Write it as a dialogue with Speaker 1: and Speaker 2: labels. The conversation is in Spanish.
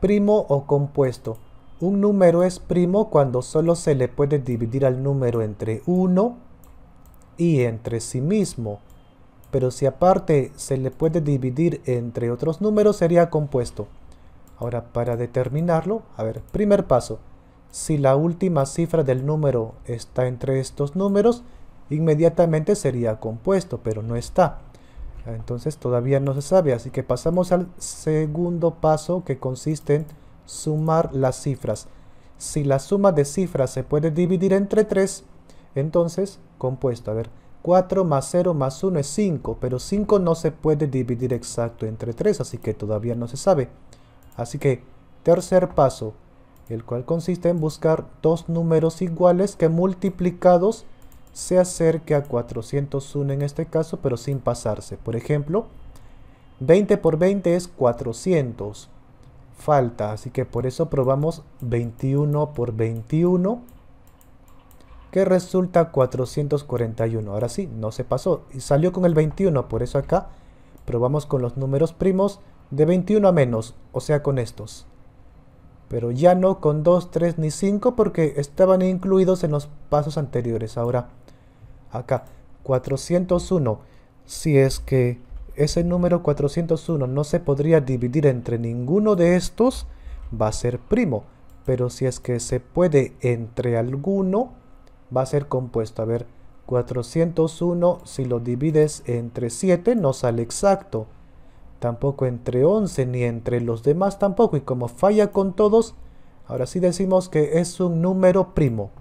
Speaker 1: Primo o compuesto. Un número es primo cuando solo se le puede dividir al número entre 1 y entre sí mismo. Pero si aparte se le puede dividir entre otros números sería compuesto. Ahora para determinarlo, a ver, primer paso. Si la última cifra del número está entre estos números, inmediatamente sería compuesto, pero no está. Entonces todavía no se sabe, así que pasamos al segundo paso que consiste en sumar las cifras. Si la suma de cifras se puede dividir entre 3, entonces compuesto, a ver, 4 más 0 más 1 es 5, pero 5 no se puede dividir exacto entre 3, así que todavía no se sabe. Así que, tercer paso, el cual consiste en buscar dos números iguales que multiplicados se acerque a 401 en este caso, pero sin pasarse. Por ejemplo, 20 por 20 es 400. Falta, así que por eso probamos 21 por 21, que resulta 441. Ahora sí, no se pasó y salió con el 21, por eso acá probamos con los números primos de 21 a menos, o sea con estos pero ya no con 2, 3 ni 5 porque estaban incluidos en los pasos anteriores. Ahora, acá, 401. Si es que ese número 401 no se podría dividir entre ninguno de estos, va a ser primo. Pero si es que se puede entre alguno, va a ser compuesto. A ver, 401, si lo divides entre 7, no sale exacto tampoco entre 11 ni entre los demás tampoco. Y como falla con todos, ahora sí decimos que es un número primo.